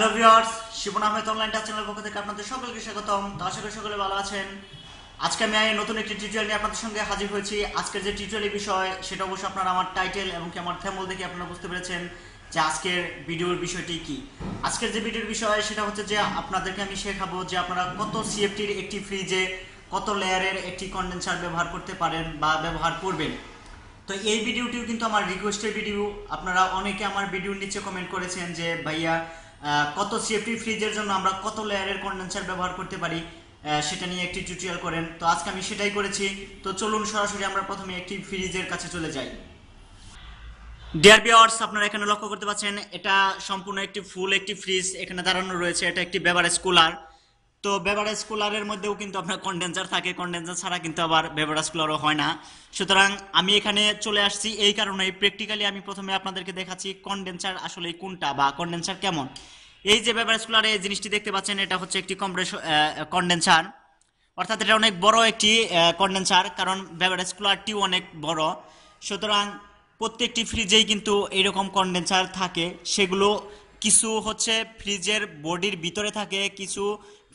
hello viewers Shibon Ahmed online touch চ্যানেলের পক্ষ থেকে আপনাদের সকলকে স্বাগতম আশা করি সকলে ভালো আছেন আজকে আমি নতুন একটি টিউটোরিয়াল নিয়ে আপনাদের সঙ্গে হাজির হয়েছি আজকের যে টিউটোরিয়ালের বিষয় সেটা অবশ্য আপনারা আমার টাইটেল এবং আমার থ্যামল দেখে আপনারা বুঝতে পেরেছেন যে আজকের ভিডিওর বিষয়টি কি আজকের যে ভিডিওর বিষয় সেটা হচ্ছে যে আপনাদেরকে আমি শেখাবো যে আপনারা কত সিএফটির একটি ফ্রিজে কত লেয়ারের একটি কন্ডেন্সার ব্যবহার করতে পারেন বা ব্যবহার করবেন তো এই ভিডিওটিও কিন্তু আমার রিকোয়েস্টের ভিডিও আপনারা অনেকে আমার ভিডিওর নিচে কমেন্ট করেছেন যে ভাইয়া কত সিএফটি ফ্রিজের জন্য আমরা কত লেয়ারের কন্ডেন্সার ব্যবহার করতে পারি সেটা নিয়ে একটি টিউটোরিয়াল করেন তো আজকে আমি সেটাই করেছি তো চলুন সরাসরি আমরা প্রথমে একটি ফ্রিজের কাছে চলে যাই ডিয়ার বিয়ার্স আপনারা এখানে লক্ষ্য করতে পারছেন এটা সম্পূর্ণ একটি ফুল একটি ফ্রিজ এখানে দাঁড়ানো রয়েছে এটা একটি বেভারেজ কুলার তো বেভারেজ কুলারের মধ্যেও কিন্তু আপনার কন্ডেন্সার থাকে কন্ডেন্সার ছাড়া কিন্তু আবার বেভারেজ কুলারও হয় না সুতরাং আমি এখানে চলে আসছি এই কারণে প্র্যাকটিক্যালি আমি প্রথমে আপনাদেরকে দেখাচ্ছি কন্ডেন্সার আসলে কোনটা বা কন্ডেন্সার কেমন এই যে বেভারেজ কুলারে এই জিনিসটি দেখতে পাচ্ছেন এটা হচ্ছে একটি কন্ডেন্সার অর্থাৎ এটা অনেক বড় একটি কন্ডেন্সার কারণ বেভারেজ কুলারটি অনেক বড় সুতরাং প্রত্যেকটি ফ্রিজেই কিন্তু এরকম কন্ডেন্সার থাকে সেগুলো কিছু হচ্ছে ফ্রিজের বডির ভিতরে থাকে কিছু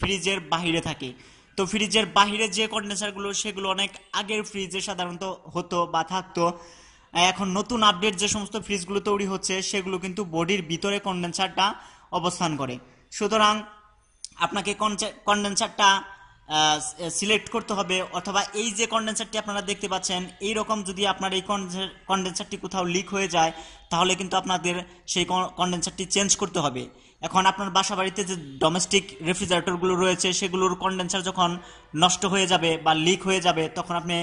ফ্রিজের বাহিরে থাকে তো ফ্রিজের বাহিরে যে কন্ডেন্সারগুলো সেগুলো অনেক আগের ফ্রিজে সাধারণত হতো বা থাকতো এখন নতুন আপডেট যে সমস্ত ফ্রিজগুলো তৈরি হচ্ছে সেগুলো কিন্তু বডির ভিতরে কন্ডেন্সারটা অবস্থান করে সুতরাং আপনাকে কনডেন্সারটা সিলেক্ট করতে হবে অথবা এই যে কন্ডেন্সারটি আপনারা দেখতে পাচ্ছেন এই রকম যদি আপনার এই কন্ডেন্সারটি কোথাও লিক হয়ে যায় তাহলে কিন্তু আপনাদের সেই কন্ডেন্সারটি চেঞ্জ করতে হবে এখন আপনার বাসা বাড়িতে যে ডোমেস্টিক রেফ্রিজারেটরগুলো রয়েছে সেগুলোর কন্ডেন্সার যখন নষ্ট হয়ে যাবে বা লিক হয়ে যাবে তখন আপনি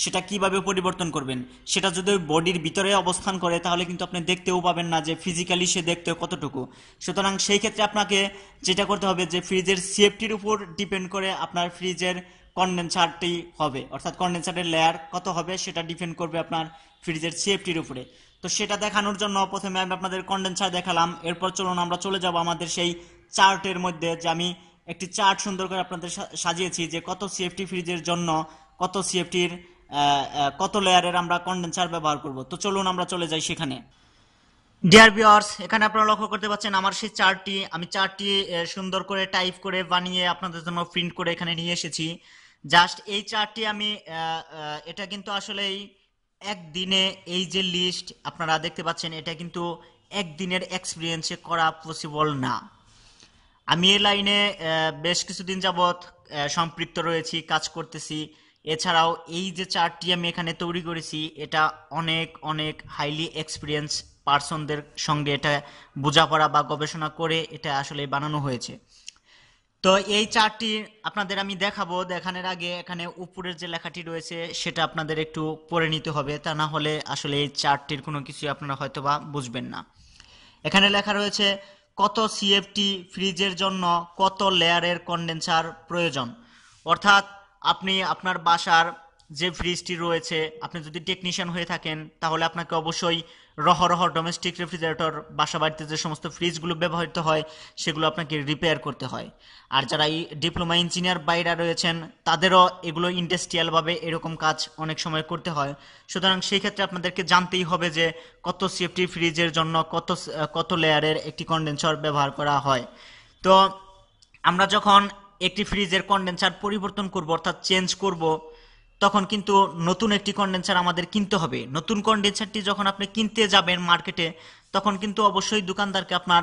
সেটা কিভাবে পরিবর্তন করবেন সেটা যদি বডির ভিতরে অবস্থান করে তাহলে কিন্তু আপনি দেখতেও পাবেন না যে ফিজিক্যালি সে দেখতে কতটুকু সুতরাং সেই ক্ষেত্রে আপনাকে যেটা করতে হবে যে ফ্রিজের সেফটির উপর ডিপেন্ড করে আপনার ফ্রিজের কনডেন্সারটি হবে অর্থাৎ কনডেন্সারের লেয়ার কত হবে সেটা ডিপেন্ড করবে আপনার ফ্রিজের সেফটির উপরে তো সেটা দেখানোর জন্য প্রথমে আমি আপনাদের কনডেন্সার দেখালাম এরপর চলুন আমরা চলে যাব আমাদের সেই চার্টের মধ্যে যে আমি একটি চার্ট সুন্দর করে আপনাদের সাজিয়েছি যে কত সিএফটি ফ্রিজের জন্য কত সিএফটির কত লেয়ারের আমরা কন্ডেন্সার ব্যবহার করব তো চলুন আমরা চলে যাই সেখানে ডিয়ার ভিওয়ার্স এখানে আপনারা লক্ষ্য করতে পারছেন আমার সেই চারটি আমি চারটি সুন্দর করে টাইপ করে বানিয়ে আপনাদের জন্য প্রিন্ট করে এখানে নিয়ে এসেছি জাস্ট এই চারটি আমি এটা কিন্তু আসলেই একদিনে এই যে লিস্ট আপনারা দেখতে পাচ্ছেন এটা কিন্তু একদিনের এক্সপিরিয়েন্সে করা পসিবল না আমি এ লাইনে বেশ কিছুদিন যাবৎ সম্পৃক্ত রয়েছি কাজ করতেছি এছাড়াও এই যে চার্টটি আমি এখানে তৈরি করেছি এটা অনেক অনেক হাইলি এক্সপিরিয়েন্স পার্সনদের সঙ্গে এটা বোঝাপড়া বা গবেষণা করে এটা আসলে বানানো হয়েছে তো এই চার্টটি আপনাদের আমি দেখাবো দেখানোর আগে এখানে উপরের যে লেখাটি রয়েছে সেটা আপনাদের একটু পড়ে নিতে হবে তা না হলে আসলে এই চার্টটির কোনো কিছু আপনারা হয়তো বা বুঝবেন না এখানে লেখা রয়েছে কত সিএফটি ফ্রিজের জন্য কত লেয়ারের কন্ডেন্সার প্রয়োজন অর্থাৎ আপনি আপনার বাসার যে ফ্রিজটি রয়েছে আপনি যদি টেকনিশিয়ান হয়ে থাকেন তাহলে আপনাকে অবশ্যই রহ ডোমেস্টিক রেফ্রিজারেটর বাসা বাড়িতে যে সমস্ত ফ্রিজগুলো ব্যবহৃত হয় সেগুলো আপনাকে রিপেয়ার করতে হয় আর যারা এই ডিপ্লোমা ইঞ্জিনিয়ার বাইরা রয়েছেন তাদেরও এগুলো ইন্ডাস্ট্রিয়ালভাবে এরকম কাজ অনেক সময় করতে হয় সুতরাং সেই ক্ষেত্রে আপনাদেরকে জানতেই হবে যে কত সেফটি ফ্রিজের জন্য কত কত লেয়ারের একটি কন্ডেন্সার ব্যবহার করা হয় তো আমরা যখন একটি ফ্রিজের কন্ডেন্সার পরিবর্তন করব অর্থাৎ চেঞ্জ করব তখন কিন্তু নতুন একটি কন্ডেন্সার আমাদের কিনতে হবে নতুন কন্ডেন্সারটি যখন আপনি কিনতে যাবেন মার্কেটে তখন কিন্তু অবশ্যই দোকানদারকে আপনার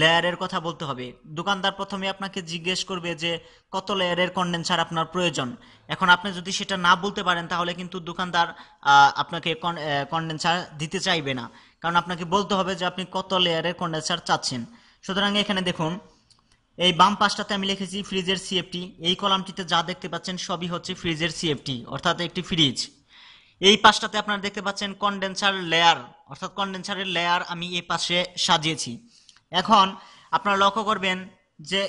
লেয়ারের কথা বলতে হবে দোকানদার প্রথমে আপনাকে জিজ্ঞেস করবে যে কত লেয়ারের কন্ডেন্সার আপনার প্রয়োজন এখন আপনি যদি সেটা না বলতে পারেন তাহলে কিন্তু দোকানদার আপনাকে কন্ডেন্সার দিতে চাইবে না কারণ আপনাকে বলতে হবে যে আপনি কত লেয়ারের কন্ডেন্সার চাচ্ছেন সুতরাং এখানে দেখুন এই বাম পাশটাতে আমি লিখেছি ফ্রিজের সিএফটি এই কলামটিতে যা দেখতে পাচ্ছেন সবই হচ্ছে ফ্রিজের সিএফটি অর্থাৎ একটি ফ্রিজ এই পাশটাতে আপনারা দেখতে পাচ্ছেন কনডেন্সার লেয়ার অর্থাৎ কনডেন্সারের লেয়ার আমি এই পাশে সাজিয়েছি এখন আপনারা লক্ষ্য করবেন যে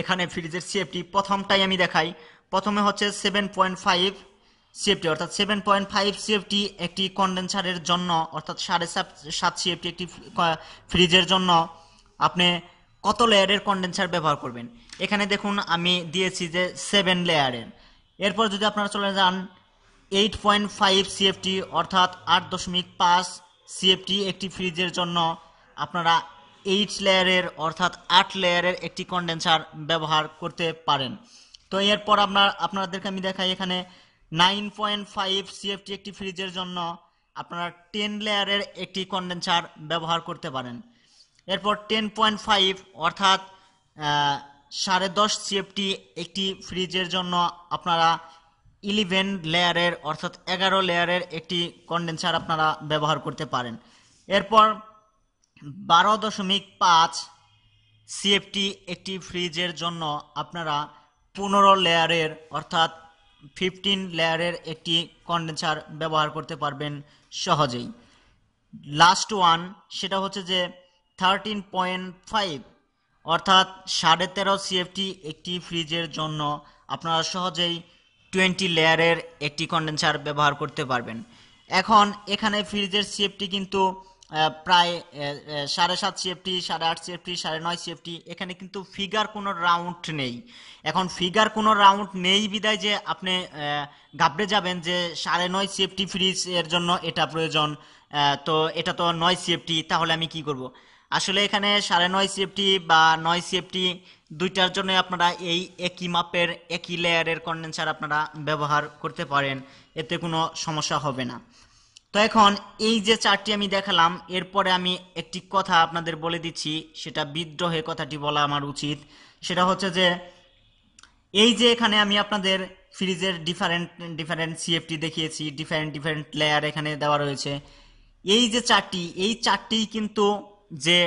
এখানে ফ্রিজের সিএফটি প্রথমটাই আমি দেখাই প্রথমে হচ্ছে সেভেন পয়েন্ট ফাইভ সিএফটি অর্থাৎ সেভেন পয়েন্ট ফাইভ সিএফটি একটি কনডেন্সারের জন্য অর্থাৎ সাড়ে সাত সাত সিএফটি একটি ফ্রিজের জন্য আপনি কত লেয়ারের কন্ডেন্সার ব্যবহার করবেন এখানে দেখুন আমি দিয়েছি যে সেভেন লেয়ারের এরপর যদি আপনারা চলে যান এইট পয়েন্ট ফাইভ সিএফটি অর্থাৎ আট দশমিক পাঁচ সিএফটি একটি ফ্রিজের জন্য আপনারা এইট লেয়ারের অর্থাৎ আট লেয়ারের একটি কন্ডেন্সার ব্যবহার করতে পারেন তো এরপর আপনার আপনাদেরকে আমি দেখাই এখানে নাইন পয়েন্ট ফাইভ সিএফটি একটি ফ্রিজের জন্য আপনারা টেন লেয়ারের একটি কন্ডেন্সার ব্যবহার করতে পারেন এরপর টেন পয়েন্ট ফাইভ অর্থাৎ সাড়ে দশ সিএফটি একটি ফ্রিজের জন্য আপনারা ইলেভেন লেয়ারের অর্থাৎ এগারো লেয়ারের একটি কন্ডেন্সার আপনারা ব্যবহার করতে পারেন এরপর বারো দশমিক পাঁচ সিএফটি একটি ফ্রিজের জন্য আপনারা পনেরো লেয়ারের অর্থাৎ ফিফটিন লেয়ারের একটি কন্ডেন্সার ব্যবহার করতে পারবেন সহজেই লাস্ট ওয়ান সেটা হচ্ছে যে থার্টিন পয়েন্ট ফাইভ অর্থাৎ সাড়ে তেরো সিএফটি একটি ফ্রিজের জন্য আপনারা সহজেই টোয়েন্টি লেয়ারের একটি কন্ডেন্সার ব্যবহার করতে পারবেন এখন এখানে ফ্রিজের সিএফটি কিন্তু প্রায় সাড়ে সাত সিএফটি সাড়ে আট সিএফটি সাড়ে নয় সিএফটি এখানে কিন্তু ফিগার কোনো রাউন্ড নেই এখন ফিগার কোনো রাউন্ড নেই বিদায় যে আপনি ঘাবড়ে যাবেন যে সাড়ে নয় সিএফটি ফ্রিজ এর জন্য এটা প্রয়োজন তো এটা তো নয় সিএফটি তাহলে আমি কি করব আসলে এখানে সাড়ে নয় সিএফটি বা নয় সিএফটি দুইটার জন্য আপনারা এই একই মাপের একই লেয়ারের কন্ডেন্সার আপনারা ব্যবহার করতে পারেন এতে কোনো সমস্যা হবে না তো এখন এই যে চারটি আমি দেখালাম এরপরে আমি একটি কথা আপনাদের বলে দিচ্ছি সেটা বিদ্রোহে কথাটি বলা আমার উচিত সেটা হচ্ছে যে এই যে এখানে আমি আপনাদের ফ্রিজের ডিফারেন্ট ডিফারেন্ট সিএফটি দেখিয়েছি ডিফারেন্ট ডিফারেন্ট লেয়ার এখানে দেওয়া রয়েছে এই যে চারটি এই চারটি কিন্তু যে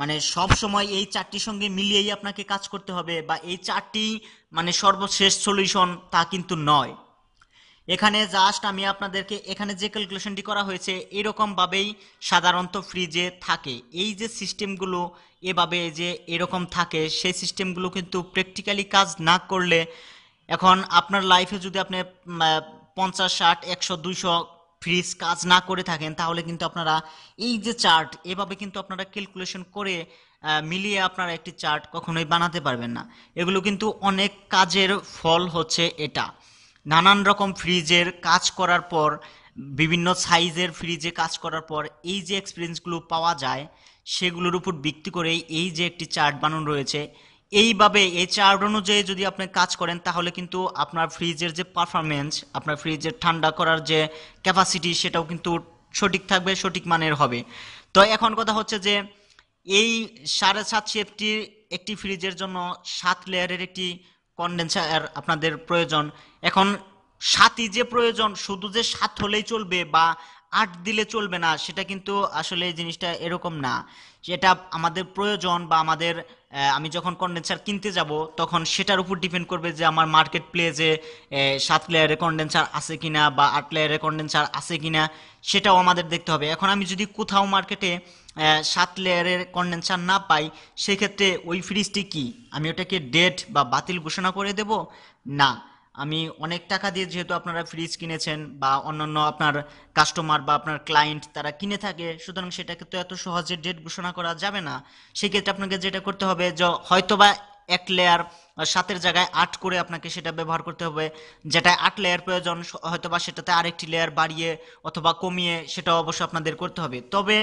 মানে সব সময় এই চারটির সঙ্গে মিলিয়েই আপনাকে কাজ করতে হবে বা এই চারটি মানে সর্বশেষ সলিউশন তা কিন্তু নয় এখানে জাস্ট আমি আপনাদেরকে এখানে যে ক্যালকুলেশনটি করা হয়েছে এরকমভাবেই সাধারণত ফ্রিজে থাকে এই যে সিস্টেমগুলো এভাবে যে এরকম থাকে সেই সিস্টেমগুলো কিন্তু প্র্যাকটিক্যালি কাজ না করলে এখন আপনার লাইফে যদি আপনি পঞ্চাশ ষাট একশো দুইশো ফ্রিজ কাজ না করে থাকেন তাহলে কিন্তু আপনারা এই যে চার্ট এভাবে কিন্তু আপনারা ক্যালকুলেশন করে মিলিয়ে আপনারা একটি চার্ট কখনোই বানাতে পারবেন না এগুলো কিন্তু অনেক কাজের ফল হচ্ছে এটা নানান রকম ফ্রিজের কাজ করার পর বিভিন্ন সাইজের ফ্রিজে কাজ করার পর এই যে এক্সপিরিয়েন্সগুলো পাওয়া যায় সেগুলোর উপর ভিত্তি করেই এই যে একটি চার্ট বানানো রয়েছে এইভাবে এই চার্ট অনুযায়ী যদি আপনি কাজ করেন তাহলে কিন্তু আপনার ফ্রিজের যে পারফরমেন্স আপনার ফ্রিজের ঠান্ডা করার যে ক্যাপাসিটি সেটাও কিন্তু সঠিক থাকবে সঠিক মানের হবে তো এখন কথা হচ্ছে যে এই সাড়ে সাত সেফটির একটি ফ্রিজের জন্য সাত লেয়ারের একটি কনডেন্সার আপনাদের প্রয়োজন এখন সাতই যে প্রয়োজন শুধু যে সাত হলেই চলবে বা আট দিলে চলবে না সেটা কিন্তু আসলে জিনিসটা এরকম না সেটা আমাদের প্রয়োজন বা আমাদের আমি যখন কন্ডেন্সার কিনতে যাব তখন সেটার উপর ডিপেন্ড করবে যে আমার মার্কেট প্লেসে সাত লেয়ারের কন্ডেন্সার আছে কিনা বা আট লেয়ারের কন্ডেন্সার আছে কিনা সেটাও আমাদের দেখতে হবে এখন আমি যদি কোথাও মার্কেটে সাত লেয়ারের কন্ডেন্সার না পাই সেক্ষেত্রে ওই ফ্রিজটি কি আমি ওটাকে ডেট বা বাতিল ঘোষণা করে দেব না আমি অনেক টাকা দিয়ে যেহেতু আপনারা ফ্রিজ কিনেছেন বা অন্যান্য আপনার কাস্টমার বা আপনার ক্লায়েন্ট তারা কিনে থাকে সুতরাং সেটাকে তো এত সহজে ডেট ঘোষণা করা যাবে না সেক্ষেত্রে আপনাকে যেটা করতে হবে যে হয়তোবা এক লেয়ার সাতের জায়গায় আট করে আপনাকে সেটা ব্যবহার করতে হবে যেটা আট লেয়ার প্রয়োজন হয়তোবা সেটাতে আরেকটি লেয়ার বাড়িয়ে অথবা কমিয়ে সেটা অবশ্য আপনাদের করতে হবে তবে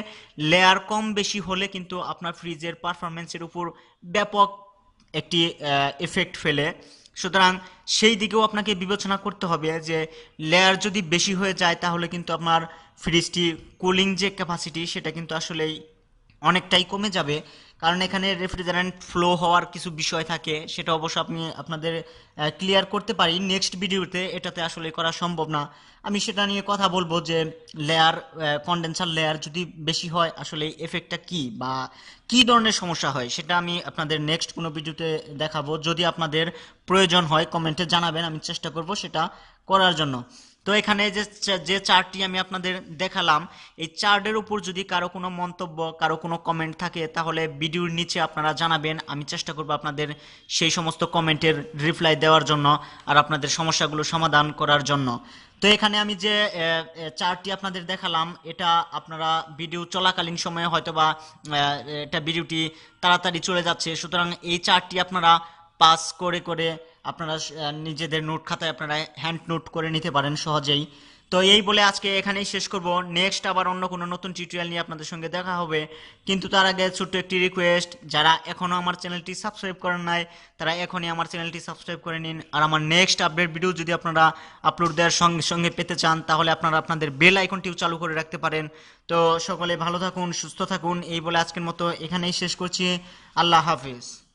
লেয়ার কম বেশি হলে কিন্তু আপনার ফ্রিজের পারফরমেন্সের উপর ব্যাপক একটি এফেক্ট ফেলে সুতরাং সেই দিকেও আপনাকে বিবেচনা করতে হবে যে লেয়ার যদি বেশি হয়ে যায় তাহলে কিন্তু আপনার ফ্রিজটি কুলিং যে ক্যাপাসিটি সেটা কিন্তু আসলেই অনেকটাই কমে যাবে কারণ এখানে রেফ্রিজারেন্ট ফ্লো হওয়ার কিছু বিষয় থাকে সেটা অবশ্য আপনি আপনাদের ক্লিয়ার করতে পারি নেক্সট ভিডিওতে এটাতে আসলে করা সম্ভব না আমি সেটা নিয়ে কথা বলবো যে লেয়ার কন্ডেন্সার লেয়ার যদি বেশি হয় আসলে এফেক্টটা কি বা কি ধরনের সমস্যা হয় সেটা আমি আপনাদের নেক্সট কোনো ভিডিওতে দেখাবো যদি আপনাদের প্রয়োজন হয় কমেন্টে জানাবেন আমি চেষ্টা করব সেটা করার জন্য তো এখানে যে যে চার্টটি আমি আপনাদের দেখালাম এই চার্টের উপর যদি কারো কোনো মন্তব্য কারো কোনো কমেন্ট থাকে তাহলে ভিডিওর নিচে আপনারা জানাবেন আমি চেষ্টা করব আপনাদের সেই সমস্ত কমেন্টের রিপ্লাই দেওয়ার জন্য আর আপনাদের সমস্যাগুলো সমাধান করার জন্য তো এখানে আমি যে চার্টটি আপনাদের দেখালাম এটা আপনারা ভিডিও চলাকালীন সময়ে হয়তোবা এটা ভিডিওটি তাড়াতাড়ি চলে যাচ্ছে সুতরাং এই চার্টটি আপনারা পাস করে করে আপনারা নিজেদের নোট খাতায় আপনারা হ্যান্ড নোট করে নিতে পারেন সহজেই তো এই বলে আজকে এখানেই শেষ করব নেক্সট আবার অন্য কোনো নতুন টিউটোরিয়াল নিয়ে আপনাদের সঙ্গে দেখা হবে কিন্তু তার আগে ছোট্ট একটি রিকোয়েস্ট যারা এখনও আমার চ্যানেলটি সাবস্ক্রাইব করেন নাই তারা এখনই আমার চ্যানেলটি সাবস্ক্রাইব করে নিন আর আমার নেক্সট আপডেট ভিডিও যদি আপনারা আপলোড দেওয়ার সঙ্গে সঙ্গে পেতে চান তাহলে আপনারা আপনাদের বেল আইকনটিও চালু করে রাখতে পারেন তো সকলে ভালো থাকুন সুস্থ থাকুন এই বলে আজকের মতো এখানেই শেষ করছি আল্লাহ হাফিজ